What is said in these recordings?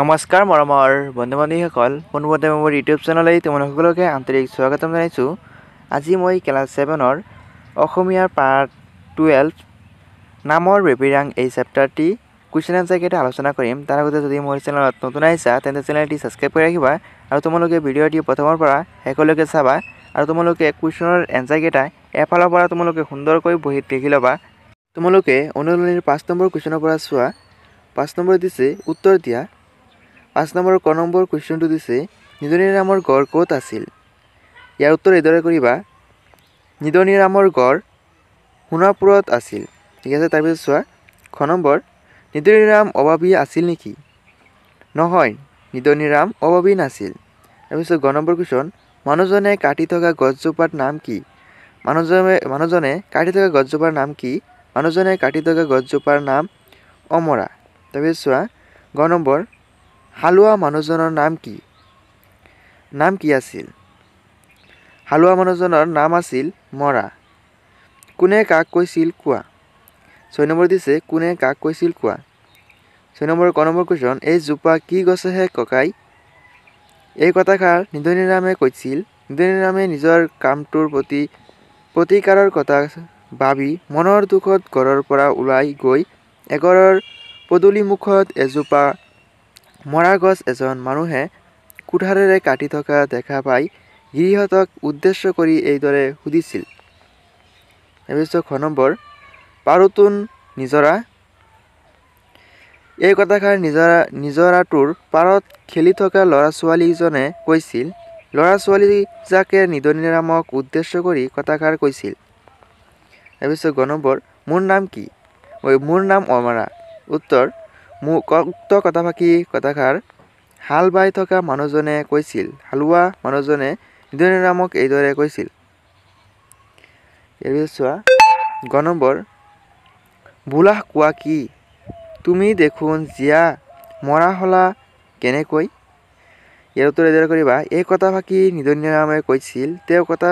নমস্কাৰ মৰমৰ বন্ধু বান্ধৱীসকল পোনপতে মই মোৰ ইউটিউব চেনেললৈ তোমালোকসকলকে আন্তৰিক স্বাগতম জনাইছোঁ আজি মই ক্লাছ ছেভেনৰ অসমীয়াৰ পাৰ্ট টুৱেলভ নামৰ বেবিৰাং এই চেপ্টাৰটি কুৱেশ্যন এনচাৰ কেইটা আলোচনা কৰিম তাৰ আগতে যদি মোৰ চেনেলত নতুন আহিছা তেন্তে চেনেলটি ছাবস্ক্ৰাইব কৰি ৰাখিবা আৰু তোমালোকে ভিডিঅ'টি প্ৰথমৰ পৰা শেষলৈকে চাবা আৰু তোমালোকে কুৱেশ্যনৰ এনচাৰ কেইটা এফালৰ পৰা তোমালোকে সুন্দৰকৈ বহি লিখি ল'বা তোমালোকে অনুলনীৰ পাঁচ নম্বৰ কুৱেশ্যনৰ পৰা চোৱা পাঁচ নম্বৰ দিছে উত্তৰ দিয়া পাঁচ নম্বৰ ক নম্বৰ কুৱেশ্যনটো দিছে নিদনী ৰামৰ গড় ক'ত আছিল ইয়াৰ উত্তৰ এইদৰে কৰিবা নিদনিৰ নামৰ গড় সোণাপুৰত আছিল ঠিক আছে তাৰপিছত চোৱা খ নম্বৰ নিদনী ৰাম অভাৱী আছিল নেকি নহয় নিদনিৰ নাম অভাৱী নাছিল তাৰপিছত গ নম্বৰ কুৱেশ্যন মানুহজনে কাটি থকা গছজোপাৰ নাম কি মানুহজনে মানুহজনে কাটি থকা গছজোপাৰ নাম কি মানুহজনে কাটি থকা গছজোপাৰ নাম অমৰা তাৰপিছত চোৱা গ নম্বৰ হালোৱা মানুহজনৰ নাম কি নাম কি আছিল হালোৱা মানুহজনৰ নাম আছিল মৰা কোনে কাক কৈছিল কোৱা ছয় নম্বৰ দিছে কোনে কাক কৈছিল কোৱা ছয় নম্বৰ ক নম্বৰ কুৱেশ্যন এইজোপা কি গছেহে ককাই এই কথাষাৰ নিধনী ৰামে কৈছিল নিধনী ৰামে নিজৰ কামটোৰ প্ৰতি প্ৰতিকাৰৰ কথা ভাবি মনৰ দুখত ঘৰৰ পৰা ওলাই গৈ এঘৰৰ পদূলিমুখত এজোপা মৰা গছ এজন মানুহে কুঠাৰেৰে কাটি থকা দেখা পাই গৃহতক উদ্দেশ্য কৰি এইদৰে সুধিছিল এবিশ নম্বৰ পাৰোতোন নিজৰা এই কথাষাৰ নিজৰা নিজৰাটোৰ পাৰত খেলি থকা ল'ৰা ছোৱালীজনে কৈছিল ল'ৰা ছোৱালীজাকে নিদনী নিৰামক উদ্দেশ্য কৰি কথাষাৰ কৈছিল এবিশ ছয় নম্বৰ মোৰ নাম কি মোৰ নাম অমৰা উত্তৰ উক্ত কথাফাকী কথাষাৰ হাল বাই থকা মানুহজনে কৈছিল হালোৱা মানুহজনে নিধনী ৰামক এইদৰে কৈছিল চোৱা গ নম্বৰ বোলা কোৱা কি তুমি দেখোন জীয়া মৰা হলা কেনেকৈ ইয়াৰ উত্তৰ এইদৰে কৰিবা এই কথাফাকি নিধনী ৰামে কৈছিল তেওঁ কথা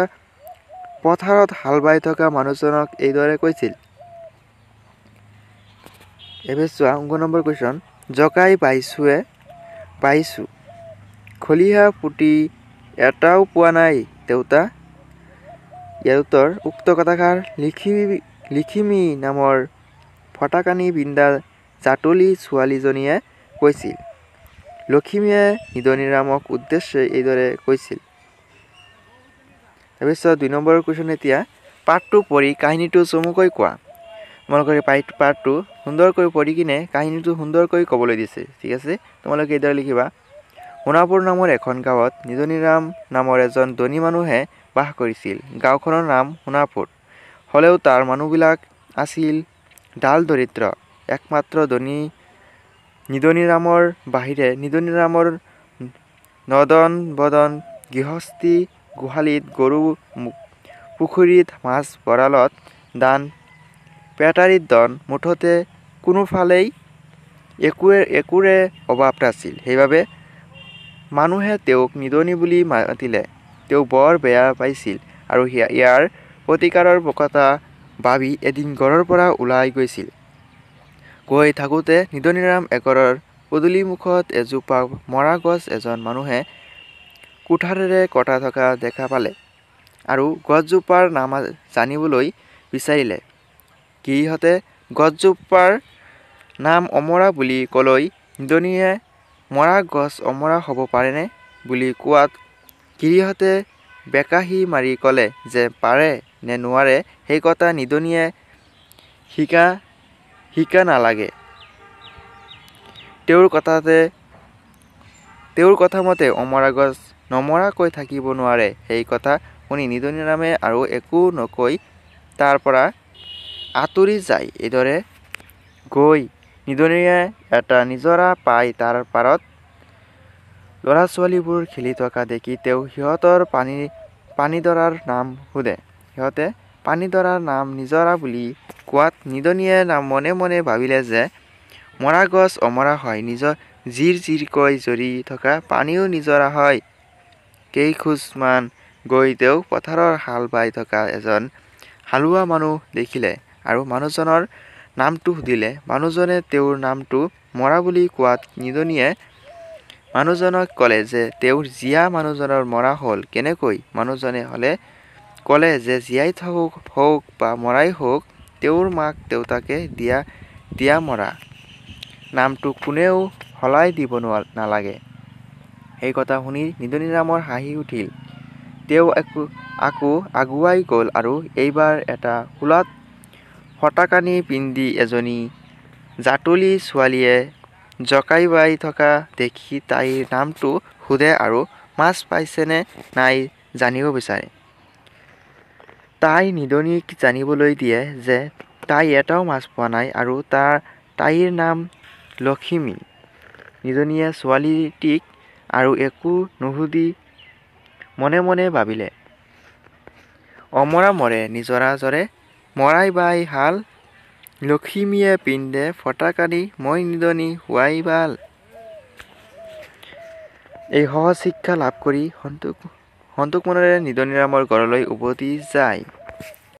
পথাৰত হাল বাই থকা মানুহজনক এইদৰে কৈছিল এবে চোৱা অংক নম্বৰ কুৱেশ্যন জকাই পাইছোঁৱে পাইছোঁ খলিহা পুতি এটাও পোৱা নাই দেউতা ইয়াৰ উত্তৰ উক্ত কথাষাৰ লিখিমি লিখিমী নামৰ ফটাকানি বিন্দা জাতলি ছোৱালীজনীয়ে কৈছিল লখিমীয়ে নিদনী ৰামক উদ্দেশ্যে এইদৰে কৈছিল তাৰপিছত দুই নম্বৰ কুৱেশ্যন এতিয়া পাঠটো পঢ়ি কাহিনীটো চমুকৈ কোৱা তোমালোকৰ পাইট পাৰ্টটো সুন্দৰকৈ পঢ়ি কিনে কাহিনীটো সুন্দৰকৈ ক'বলৈ দিছে ঠিক আছে তোমালোকে এইদৰে লিখিবা সোণাপুৰ নামৰ এখন গাঁৱত নিজনীৰাম নামৰ এজন ধনী মানুহে বাস কৰিছিল গাঁওখনৰ নাম সোণাপুৰ হ'লেও তাৰ মানুহবিলাক আছিল ডাল দৰিদ্ৰ একমাত্ৰ ধনী নিদনীৰামৰ বাহিৰে নিদনীৰামৰ নদন বদন গৃহস্থী গোহালিত গৰু পুখুৰীত মাছ ভঁৰালত দান পেটাৰীত দন মুঠতে কোনোফালেই একোৱে একোৰে অভাৱ নাছিল সেইবাবে মানুহে তেওঁক নিদনি বুলি মাতিলে তেওঁ বৰ বেয়া পাইছিল আৰু ইয়াৰ প্ৰতিকাৰৰ বকতা ভাবি এদিন ঘৰৰ পৰা ওলাই গৈছিল গৈ থাকোঁতে নিদনিৰাম এঘৰৰ পদূলিমুখত এজোপা মৰা গছ এজন মানুহে কোঠাৰেৰে কটা থকা দেখা পালে আৰু গছজোপাৰ নাম জানিবলৈ বিচাৰিলে গিৰিহঁতে গছজোপাৰ নাম অমৰা বুলি ক'লৈ নিদনীয়ে মৰা গছ অমৰা হ'ব পাৰেনে বুলি কোৱাত গিৰিহঁতে বেকাহী মাৰি ক'লে যে পাৰে নে নোৱাৰে সেই কথা নিদনীয়ে শিকা শিকা নালাগে তেওঁৰ কথাতে তেওঁৰ কথামতে অমৰা গছ নমৰাকৈ থাকিব নোৱাৰে সেই কথা শুনি নিদনী নামে আৰু একো নকৈ তাৰ পৰা আঁতৰি যায় এইদৰে গৈ নিদনীয়ে এটা নিজৰা পাই তাৰ পাৰত ল'ৰা ছোৱালীবোৰ খেলি থকা দেখি তেওঁ সিহঁতৰ পানী পানীডৰাৰ নাম সোধে সিহঁতে পানীডৰাৰ নাম নিজৰা বুলি কোৱাত নিদনীয়ে নাম মনে মনে ভাবিলে যে মৰা গছ অমৰা হয় নিজৰ জিৰ জিৰকৈ জৰি থকা পানীও নিজৰা হয় কেইখোজমান গৈ তেওঁ পথাৰৰ হাল বাই থকা এজন হালোৱা মানুহ দেখিলে আৰু মানুহজনৰ নামটো সুধিলে মানুহজনে তেওঁৰ নামটো মৰা বুলি কোৱাত নিদনীয়ে মানুহজনক ক'লে যে তেওঁৰ জীয়া মানুহজনৰ মৰা হ'ল কেনেকৈ মানুহজনে হ'লে ক'লে যে জীয়াই থাকক হওক বা মৰাই হওক তেওঁৰ মাক দেউতাকে দিয়া দিয়া মৰা নামটো কোনেও সলাই দিব নোৱাৰ নালাগে সেই কথা শুনি নিদনী নামৰ হাঁহি উঠিল তেওঁ একো আকৌ আগুৱাই গ'ল আৰু এইবাৰ এটা কোলাত ফটাকানি পিন্ধি এজনী জাতুলি ছোৱালীয়ে জকাই বাই থকা দেখি তাইৰ নামটো সোধে আৰু মাছ পাইছেনে নাই জানিব বিচাৰে তাই নিদনীক জানিবলৈ দিয়ে যে তাই এটাও মাছ পোৱা নাই আৰু তাৰ তাইৰ নাম লখিমী নিদনীয়ে ছোৱালীটিক আৰু একো নুসুধি মনে মনে ভাবিলে অমৰা মৰে নিজৰা জৰে মৰাই বাই হাল লখিমীয়ে পিন্ধে ফটাকাৰী মই নিদনী হোৱাই ভাল এই সহজ শিক্ষা লাভ কৰি সন্তোষ সন্তোষ মনেৰে নিদনীৰামৰ ঘৰলৈ উভতি যায়